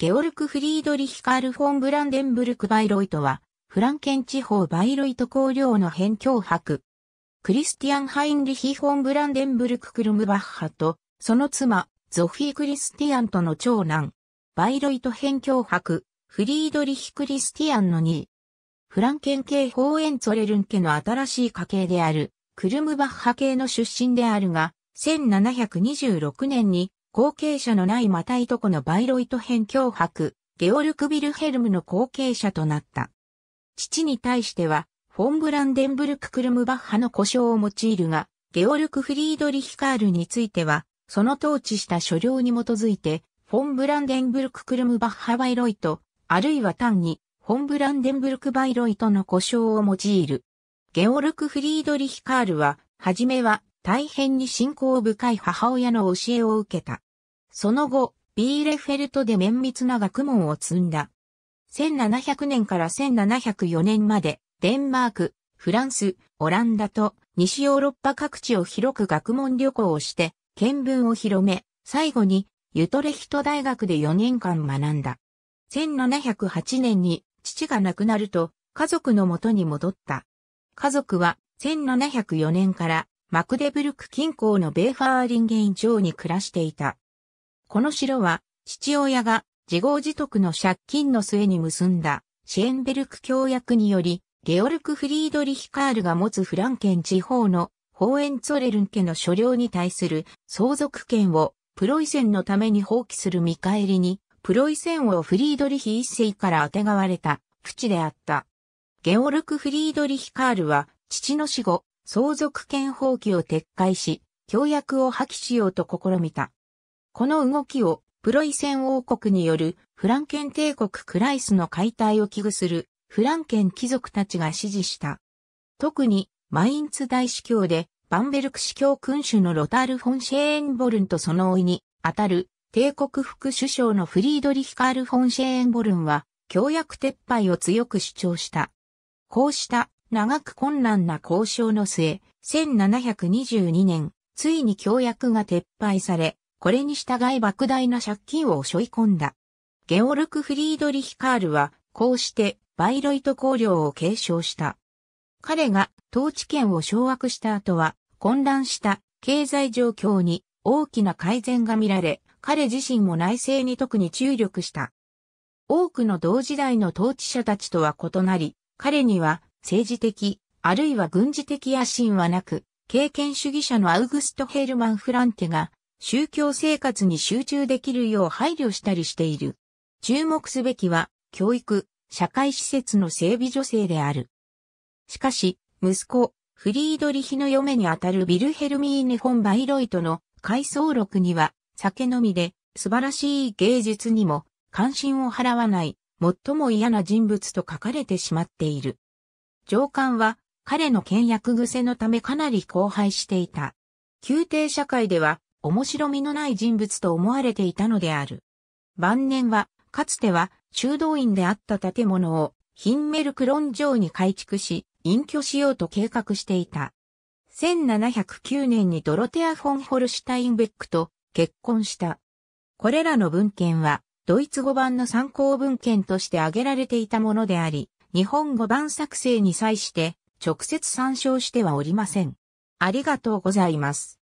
ゲオルク・フリードリヒ・カール・フォン・ブランデンブルク・バイロイトは、フランケン地方バイロイト公領の辺境博。クリスティアン・ハインリヒ・フォン・ブランデンブルク・クルムバッハと、その妻、ゾフィー・クリスティアンとの長男、バイロイト辺境博、フリードリヒ・クリスティアンの2位。フランケン系ホーエンツォレルン家の新しい家系である、クルムバッハ系の出身であるが、1726年に後継者のないまたいとこのバイロイト編脅迫、ゲオルク・ビルヘルムの後継者となった。父に対しては、フォン・ブランデンブルク・クルムバッハの故障を用いるが、ゲオルク・フリードリヒ・カールについては、その統治した所領に基づいて、フォン・ブランデンブルク・クルムバッハ・バイロイト、あるいは単に、フォン・ブランデンブルク・バイロイトの故障を用いる。ゲオルク・フリードリヒ・カールは、はじめは、大変に信仰深い母親の教えを受けた。その後、ビーレフェルトで綿密な学問を積んだ。1700年から1704年まで、デンマーク、フランス、オランダと西ヨーロッパ各地を広く学問旅行をして、見聞を広め、最後にユトレヒト大学で4年間学んだ。1708年に父が亡くなると家族の元に戻った。家族は1704年からマクデブルク近郊のベーファーリンゲイン城に暮らしていた。この城は、父親が自業自得の借金の末に結んだシェーンベルク協約により、ゲオルク・フリードリヒカールが持つフランケン地方のホーエンツォレルン家の所領に対する相続権をプロイセンのために放棄する見返りに、プロイセンをフリードリヒ一世からあてがわれた、プチであった。ゲオルク・フリードリヒカールは、父の死後、相続権放棄を撤回し、協約を破棄しようと試みた。この動きをプロイセン王国によるフランケン帝国クライスの解体を危惧するフランケン貴族たちが支持した。特にマインツ大司教でバンベルク司教君主のロタール・フォン・シェーンボルンとその甥いにあたる帝国副首相のフリードリヒカール・フォン・シェーンボルンは協約撤廃を強く主張した。こうした長く困難な交渉の末、1722年、ついに協約が撤廃され、これに従い莫大な借金を背負い込んだ。ゲオルク・フリードリヒ・カールは、こうしてバイロイト公領を継承した。彼が統治権を掌握した後は、混乱した経済状況に大きな改善が見られ、彼自身も内政に特に注力した。多くの同時代の統治者たちとは異なり、彼には政治的、あるいは軍事的野心はなく、経験主義者のアウグスト・ヘルマン・フランテが、宗教生活に集中できるよう配慮したりしている。注目すべきは、教育、社会施設の整備女性である。しかし、息子、フリードリヒの嫁にあたるビルヘルミーネ・フォン・バイロイトの回想録には、酒飲みで素晴らしい芸術にも関心を払わない、最も嫌な人物と書かれてしまっている。上官は彼の倹約癖のためかなり荒廃していた。宮廷社会では面白みのない人物と思われていたのである。晩年は、かつては修道院であった建物をヒンメルクロン城に改築し、隠居しようと計画していた。1709年にドロテア・フォンホルシュタインベックと結婚した。これらの文献は、ドイツ語版の参考文献として挙げられていたものであり、日本語版作成に際して直接参照してはおりません。ありがとうございます。